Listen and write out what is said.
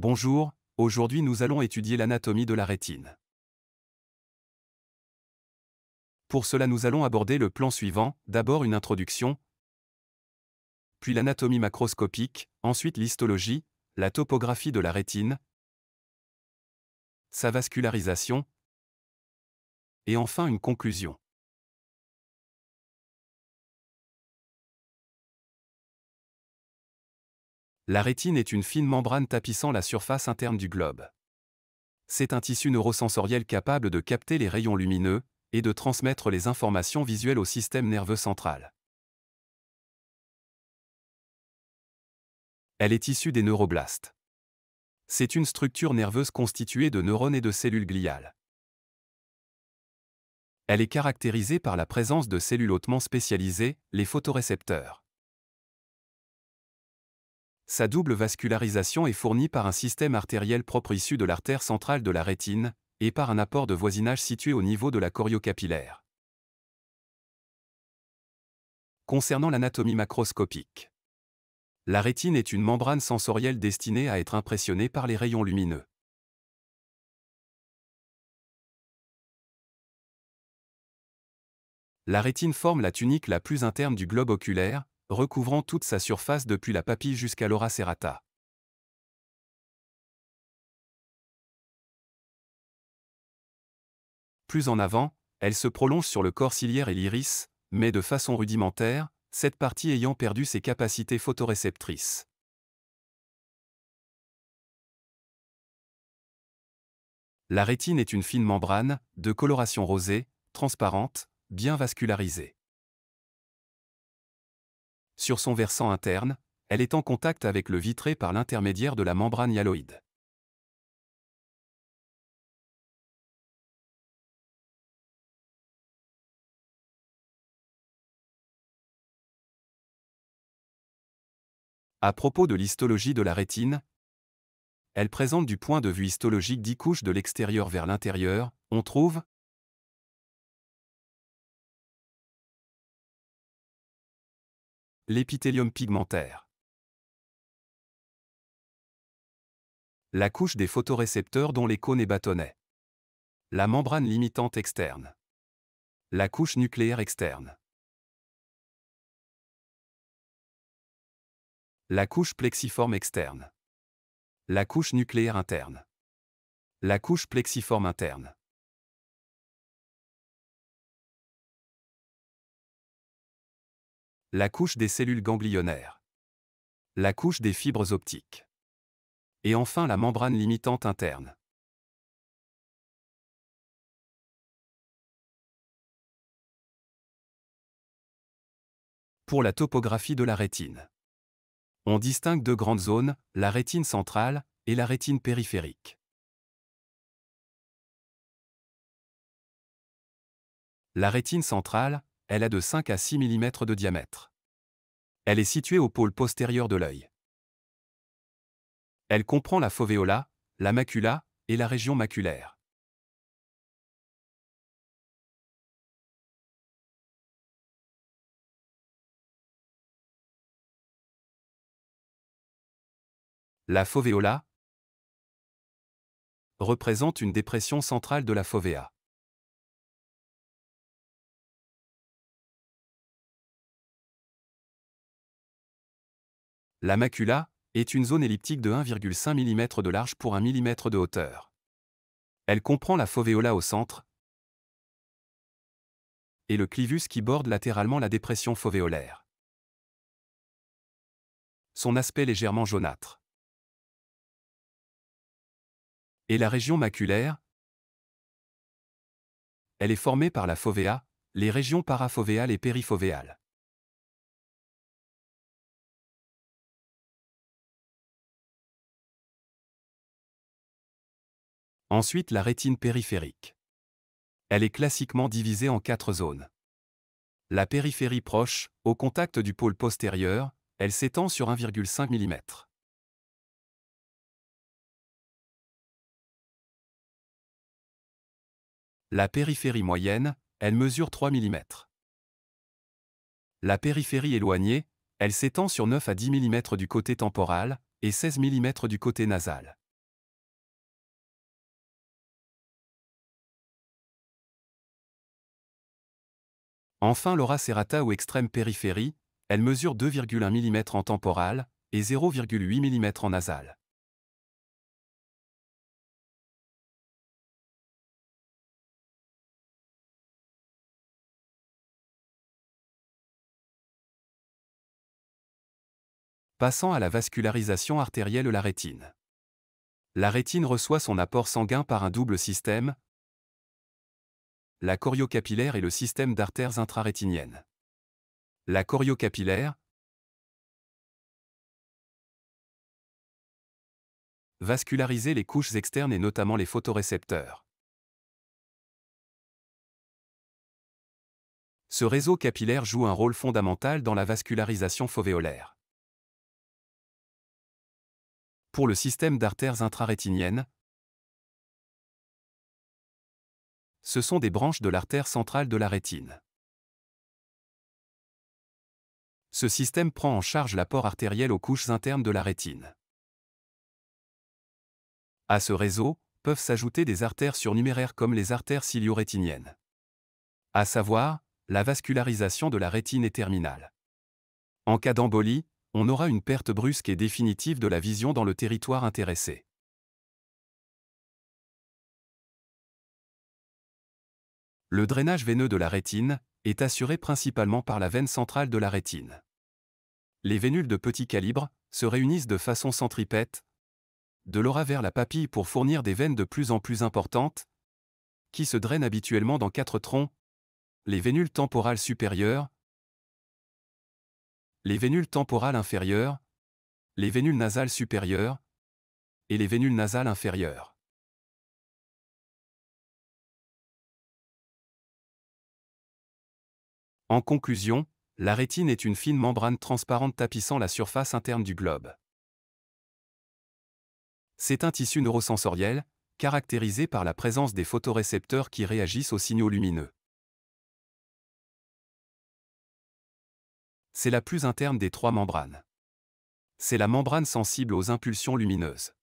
Bonjour, aujourd'hui nous allons étudier l'anatomie de la rétine. Pour cela nous allons aborder le plan suivant, d'abord une introduction, puis l'anatomie macroscopique, ensuite l'histologie, la topographie de la rétine, sa vascularisation, et enfin une conclusion. La rétine est une fine membrane tapissant la surface interne du globe. C'est un tissu neurosensoriel capable de capter les rayons lumineux et de transmettre les informations visuelles au système nerveux central. Elle est issue des neuroblastes. C'est une structure nerveuse constituée de neurones et de cellules gliales. Elle est caractérisée par la présence de cellules hautement spécialisées, les photorécepteurs. Sa double vascularisation est fournie par un système artériel propre issu de l'artère centrale de la rétine et par un apport de voisinage situé au niveau de la coriocapillaire. Concernant l'anatomie macroscopique. La rétine est une membrane sensorielle destinée à être impressionnée par les rayons lumineux. La rétine forme la tunique la plus interne du globe oculaire, recouvrant toute sa surface depuis la papille jusqu'à l'ora serrata. Plus en avant, elle se prolonge sur le corps ciliaire et l'iris, mais de façon rudimentaire, cette partie ayant perdu ses capacités photoréceptrices. La rétine est une fine membrane, de coloration rosée, transparente, bien vascularisée. Sur son versant interne, elle est en contact avec le vitré par l'intermédiaire de la membrane hyaloïde. À propos de l'histologie de la rétine, elle présente du point de vue histologique 10 couches de l'extérieur vers l'intérieur, on trouve, l'épithélium pigmentaire. La couche des photorécepteurs dont les cônes et bâtonnets. La membrane limitante externe. La couche nucléaire externe. La couche plexiforme externe. La couche nucléaire interne. La couche plexiforme interne. La couche des cellules ganglionnaires. La couche des fibres optiques. Et enfin la membrane limitante interne. Pour la topographie de la rétine. On distingue deux grandes zones, la rétine centrale et la rétine périphérique. La rétine centrale, elle a de 5 à 6 mm de diamètre. Elle est située au pôle postérieur de l'œil. Elle comprend la fovéola, la macula et la région maculaire. La fovéola représente une dépression centrale de la fovéa. La macula est une zone elliptique de 1,5 mm de large pour 1 mm de hauteur. Elle comprend la fovéola au centre et le clivus qui borde latéralement la dépression fovéolaire. Son aspect légèrement jaunâtre. Et la région maculaire Elle est formée par la fovéa, les régions paraphovéales et périphovéales. Ensuite la rétine périphérique. Elle est classiquement divisée en quatre zones. La périphérie proche, au contact du pôle postérieur, elle s'étend sur 1,5 mm. La périphérie moyenne, elle mesure 3 mm. La périphérie éloignée, elle s'étend sur 9 à 10 mm du côté temporal et 16 mm du côté nasal. Enfin l'aura serrata ou extrême périphérie, elle mesure 2,1 mm en temporal et 0,8 mm en nasal. passant à la vascularisation artérielle de la rétine. La rétine reçoit son apport sanguin par un double système, la choriocapillaire et le système d'artères intrarétiniennes. La choriocapillaire vasculariser les couches externes et notamment les photorécepteurs. Ce réseau capillaire joue un rôle fondamental dans la vascularisation fovéolaire. Pour le système d'artères intrarétiniennes, ce sont des branches de l'artère centrale de la rétine. Ce système prend en charge l'apport artériel aux couches internes de la rétine. À ce réseau, peuvent s'ajouter des artères surnuméraires comme les artères ciliorétiniennes. À savoir, la vascularisation de la rétine est terminale. En cas d'embolie, on aura une perte brusque et définitive de la vision dans le territoire intéressé. Le drainage veineux de la rétine est assuré principalement par la veine centrale de la rétine. Les vénules de petit calibre se réunissent de façon centripète, de l'aura vers la papille pour fournir des veines de plus en plus importantes, qui se drainent habituellement dans quatre troncs, les vénules temporales supérieures, les vénules temporales inférieures, les vénules nasales supérieures et les vénules nasales inférieures. En conclusion, la rétine est une fine membrane transparente tapissant la surface interne du globe. C'est un tissu neurosensoriel, caractérisé par la présence des photorécepteurs qui réagissent aux signaux lumineux. C'est la plus interne des trois membranes. C'est la membrane sensible aux impulsions lumineuses.